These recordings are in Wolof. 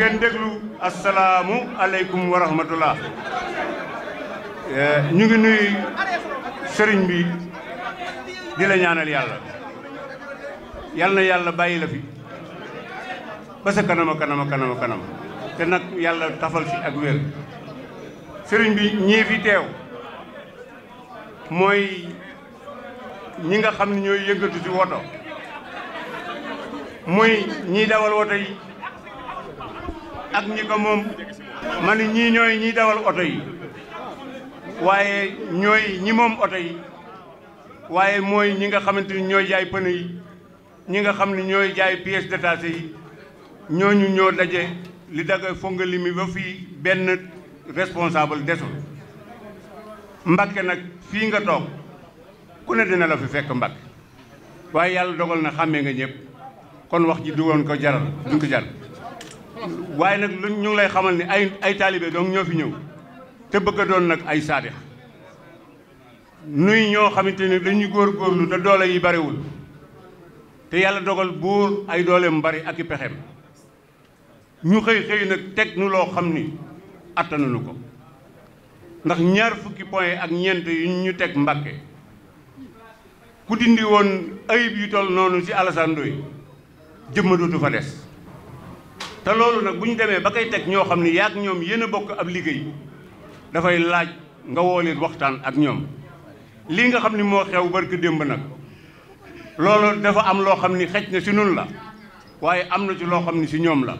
ngeen déglu asalaamu aleykum wa rahmatullah eh, ñu ngi nuyu sëriñ bi di la ñaanal yàlla yal na yàlla bàyyi la fi ba kanama kanama kanama te nag yàlla tafal fi ak wér sëriñ bi ñii teew mooy ñi nga xam ne ñooy yëngatu ci woto mooy ñii dawal woto ak ñi ko mom man ñi ñoy ñi dawal auto yi waye ñoy ñi mom auto yi waye moy ñi nga xamanteni ñoy jaay pneu yi ñi nga xamni ñoy ñooy jaay pièces détachées yi ñooñu ñoo daje li daga fongali mi ba fi ben responsable desul nak fi nga tok ku ne dina la fi fekk Mbàkke waye yalla dogal na xamé nga kon wax ji du won ko jaral du ko jaral waaye nag lu ñu lay xamal ni ay ay taalibe ñoo fi ñëw te bëgg a doon nag ay saadix nuy ñoo xamante ni dañuy góorgóorlu te doole yi bariwul te yàlla dogal buur ay dooleem bari ak i pexeem ñu xëy xëy nag teg nu loo xam ni attanuñu ko ndax ñaar fukki point ak ñeent yu ñu teg mbàkke ku dindi woon ayib yu toll noonu ci Alassane Ndoye jëmma dootu fa des te loolu nag bu ñu demee ba koy teg ñoo xam ne yaag ñoom yéen a bokk ab liggéey dafay laaj nga woo waxtaan ak ñoom lii nga xam ni moo xew barki démb nag loolu dafa am loo xam ni xëj na si nun la waaye am na ci loo xam ni si ñoom la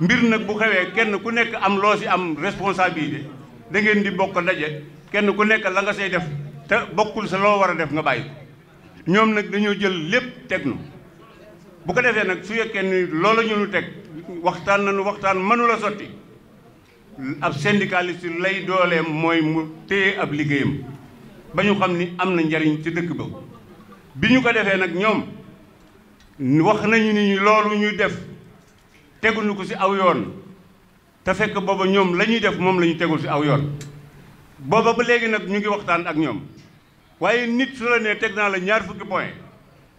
mbir nag bu xewee kenn ku nekk am loo si am responsabilité da ngeen di bokk daje kenn ku nekk la nga say def te bokkul sa loo war a def nga bàyyi ñoom nag dañoo jël lépp teg nu bu ko defee nag su yekkee ni loola ñu nu teg waxtaan na nañu waxtaan mënu la sotti ab syndicaliste lay dooleem mooy mu téye ab liggéeyam ba ñu xam ni am na njariñ ci dëkk ba bi ñu ko defee nag ñoom wax nañu ni loolu ñuy def teguñu ko ci aw yoon te fekk booba ñoom la ñuy def moom la ñu tegul ci aw yoon booba ba léegi nag ñu ngi waxtaan ak ñoom waaye nit su la nee teg naa la ñaar fukki point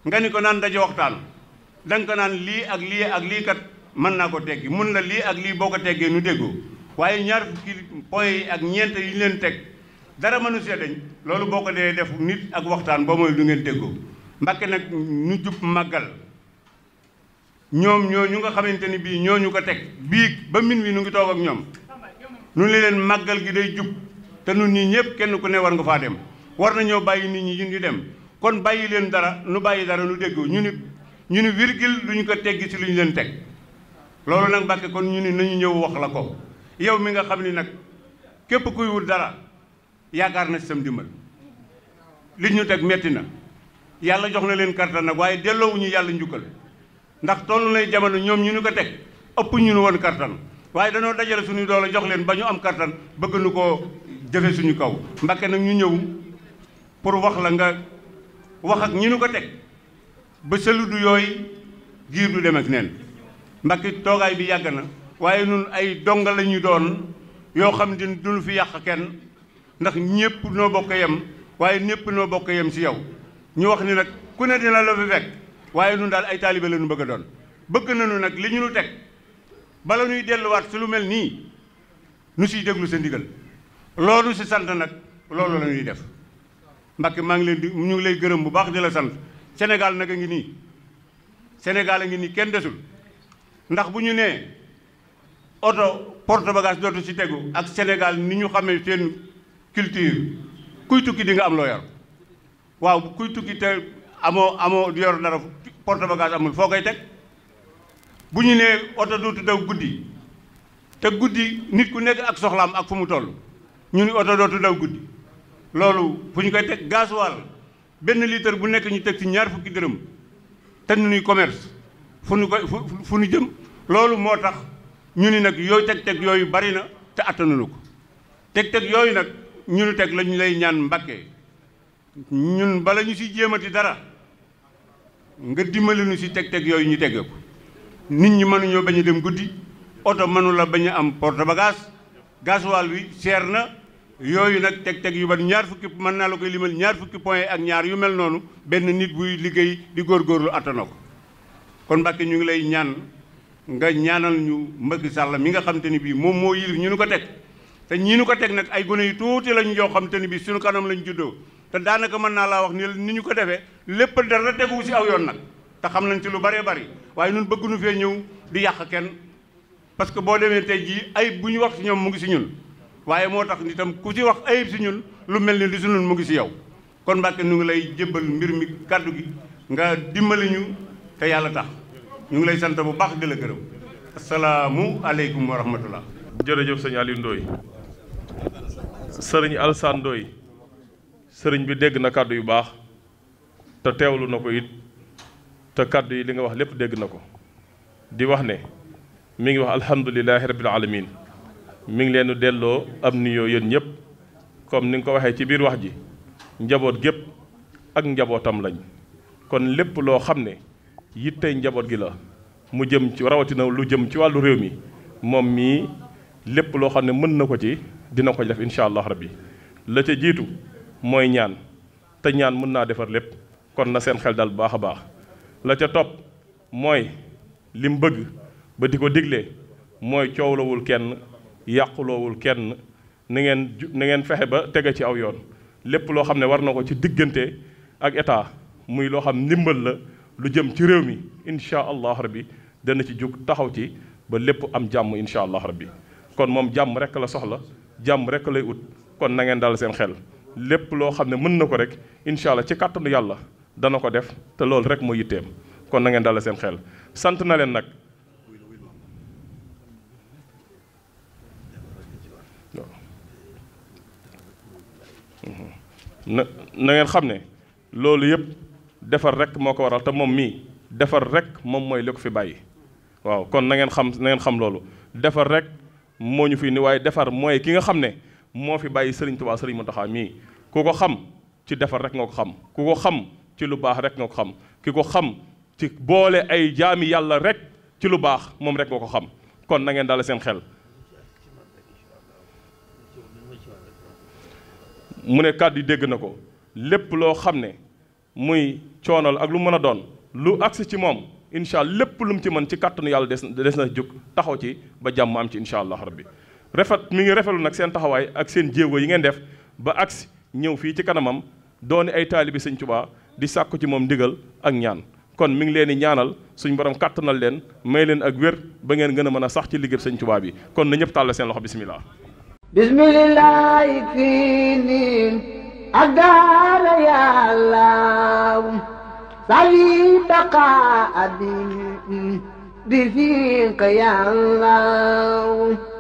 nga ni ko naan daje waxtaan da nga lii ak lii ak lii kat mën naa ko teggi mun na lii ak lii boo ko teggee nu déggoo waaye ñaar fukki point ak ñeent yi leen teg dara mënu nu dañ loolu boo ko dee def nit ak waxtaan boo moy du ngeen déggoo Mbàkke nag ñu jub màggal ñoom ñoo ñu nga xamante ni bii ñoo ñu ko teg bii ba min wi nu ngi toog ak ñoom nu li leen màggal gi day jub te nun ñii ñëpp kenn ku ne war nga faa dem war nañoo bàyyi nit ñi ñu dem kon bàyyi leen dara nu bàyyi dara nu déggoo ñu ñu ni virgule duñ ko teggi ci lu leen teg loolu nag Mbàkke kon ñu ni nañu ñëw wax la ko yow mi nga xam ni nag képp kuy wut dara yaakaar na sam dimbal li ñu teg metti na yàlla jox na leen karta nag waaye delloowuñu yàlla njukkal ndax toll nay jamono ñoom ñu ñu ko teg ëpp ñu nu woon kartan waaye dañoo dajale suñu doole jox leen ba ñu am kartan bëgg nu koo jëfe suñu kaw Mbàkke nag ñu ñëw pour wax la nga wax ak ñu nu ko teg ba saludu yooyu giir du dem ak nen mbakki toogaay bi yàgg na waaye nun ay donga la ñu doon yoo xam ne duñu fi yàq kenn ndax ñëpp noo bokk yem waaye ñëpp noo bokk yem si yow ñu wax ni nag ku ne dina la fi fekk waaye nun daal ay taalibe la ñu bëgg a doon bëgg nañu nag li ñu nu teg bala ñuy delluwaat su lu mel nii nu siy déglu sa ndigal loolu si sant nag loolu la ñuy def Mbàkke maa ngi leen di ñu ngi lay gërëm bu baax di sant Senegal nag ngi ni sénégal ngi ni kenn desul ndax buñu né auto porte bagage dootu ci ak sénégal ni ñu xamé seen culture kuy tukki di nga am lo yar waaw kuy tukki te amo amoo yor dara porte bagage amul foo koy teg bu ñu daw guddii te guddi nit ku nekk ak soxlam ak fu mu toll ñu ni auto dootu daw guddii buñ koy tek gasoil benn litre bu nekk ñu teg ci ñaar fukki dërëm te nuy commerce fu nu ko fu nu jëm loolu moo tax ñu ni nag yooyu teg-teg yooyu bari na te attanunu ko teg-teg yooyu nag ñu nu teg lañu lay ñaan mbakke ñun bala ñu si jéemati dara nga dimbali nu si teg-teg yooyu ñu teg ko nit ñi mënuñoo bañ dem guddi oto mënu la bañ a am porte bagage gasoil wi seer na yooyu nag teg-teg yu ban ñaar fukki mën naa la koy limal ñaar fukki point ak ñaar yu mel noonu benn nit buy liggéey di góorgóorlu attana ko kon Mbàkke ñu ngi lay ñaan nga ñaanal ñu Macky Sall mi nga xam te ni bii moom moo yilif ñu nu ko teg te ñi nu ko teg nag ay gune yu tuuti lañu yoo xam te ni bii suñu kanam lañ juddoo te daanaka mën naa laa wax ni ni ñu ko defee lépp dara teguwu si aw yoon nag te xam nañ ci lu bare waaye ñun fee ñëw di yàq kenn parce que boo demee tey jii ay bu wax si ñoom mu ngi si ñun waaye moo tax nitam ku ci wax ayib si ñun lu mel ni li si mu ngi si yow kon Mbàkke ñu ngi lay jébbal mbir mi kàddu gi nga dimbali ñu te yàlla tax ñu ngi lay sant bu baax di la gërëm asalaamu aleykum wa rahmatullah jërëjëf sëñ Aliou Ndoye sëriñ Alsaan Ndoye sëriñ bi dégg na kàddu yu baax te teewlu na ko it te kàddu yi li nga wax lépp dégg na ko di wax ne mi ngi wax alhamdulilahi rabbil alamin mi ngi leen di delloo am nuyoo yéen ñëpp comme ni nga ko waxee ci biir wax ji njaboot gépp ak njabootam lañ kon lépp loo xam ne yit yittey njaboot gi la mu jëm ci rawatina lu jëm ci wàllu réew mi moom mii lépp loo xam ne mën na ko ci dina ko def incha allah rabbi la ca jiitu mooy ñaan te ñaan mën naa defar lépp kon na seen xel daal bu baax a baax la ca topp mooy lim bëgg ba di ko digle mooy coowlawul kenn. yàquloowul kenn na ngeen na ngeen fexe ba tege ci aw yoon lépp loo xam ne war na ko ci diggante ak état muy loo xam ndimbal la lu jëm ci réew mi incha allah rabbi dana ci jug taxaw ci ba lépp am jàmm incha allah rabbi kon moom jàmm rek la soxla jàmm rek lay ut kon na ngeen dal seen xel lépp loo xam ne mën na ko rek incha allah ci kàttanu yàlla dana ko def te loolu rek moo yitteem kon na ngeen dal seen xel sant na leen nag. na na ngeen xam ne loolu yëpp defar rek moo ko waral te moom mii defar rek moom mooy li ko fi bàyyi waaw kon na ngeen xam na ngeen xam loolu defar rek moo ñu fi ni waaye defar mooy ki nga xam ne moo fi bàyyi sëriñ Serigne Touba Serigne Mountakha mii ku ko xam ci defar rek nga ko xam ku ko xam ci lu baax rek nga ko xam ki ko xam ci boole ay jaami yàlla rek ci lu baax moom rek nga ko xam kon na ngeen dala seen xel mu ne kàddu yi dégg na ko lépp loo xam ne muy coonal ak lu mën a doon lu agsi ci moom incha lépp lu mu ci mën ci kàttanu yàlla des des na jóg taxaw ci ba jàmm am ci incha allah rabbi rafet mi ngi rafetlu nag seen taxawaay ak seen jéego yi ngeen def ba agsi ñëw fii ci kanamam dooni ay taalibi sëñ Tuubaa di sàkku ci moom ndigal ak ñaan kon mu ngi leen di ñaanal suñ borom kàttanal leen may leen ak wér ba ngeen gën a mën a sax ci liggéey sëñ Tuubaa bi kon na ñëpp tàll seen loxo bismillah بسم الله يكفيني أقال يا الله صلي بقاء بي رفيق يا الله